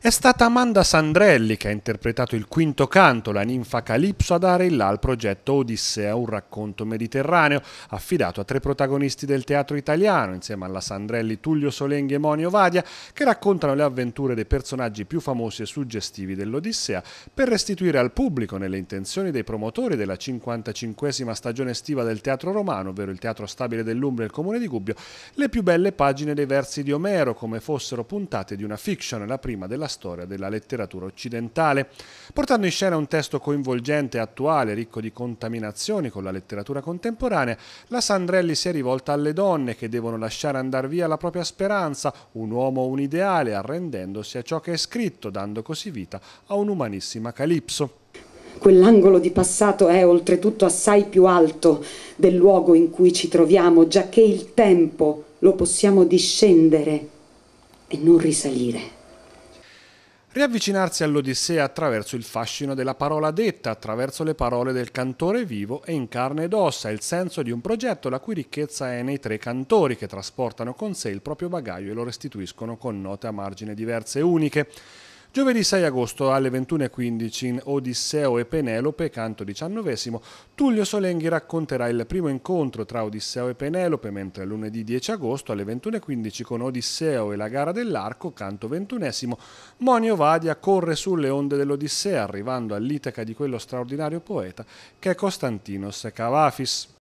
È stata Amanda Sandrelli che ha interpretato il quinto canto, la ninfa Calipso, a dare il là al progetto Odissea, un racconto mediterraneo, affidato a tre protagonisti del teatro italiano, insieme alla Sandrelli Tullio Solenghi e Monio Vadia, che raccontano le avventure dei personaggi più famosi e suggestivi dell'Odissea, per restituire al pubblico, nelle intenzioni dei promotori della 55 stagione estiva del teatro romano, ovvero il teatro stabile dell'Umbria e il comune di Gubbio, le più belle pagine dei versi di Omero, come fossero puntate di una fiction, la prima della la storia della letteratura occidentale, portando in scena un testo coinvolgente e attuale, ricco di contaminazioni con la letteratura contemporanea, la Sandrelli si è rivolta alle donne che devono lasciare andare via la propria speranza, un uomo un ideale, arrendendosi a ciò che è scritto, dando così vita a un'umanissima calipso. Quell'angolo di passato è oltretutto assai più alto del luogo in cui ci troviamo, giacché il tempo lo possiamo discendere e non risalire riavvicinarsi all'Odissea attraverso il fascino della parola detta, attraverso le parole del cantore vivo e in carne ed ossa, il senso di un progetto la cui ricchezza è nei tre cantori che trasportano con sé il proprio bagaglio e lo restituiscono con note a margine diverse e uniche. Giovedì 6 agosto alle 21.15 in Odisseo e Penelope, canto 19, Tullio Solenghi racconterà il primo incontro tra Odisseo e Penelope, mentre lunedì 10 agosto alle 21.15 con Odisseo e la gara dell'arco, canto 21, Monio Vadia corre sulle onde dell'Odissea, arrivando all'Itaca di quello straordinario poeta che è Costantinos Cavafis.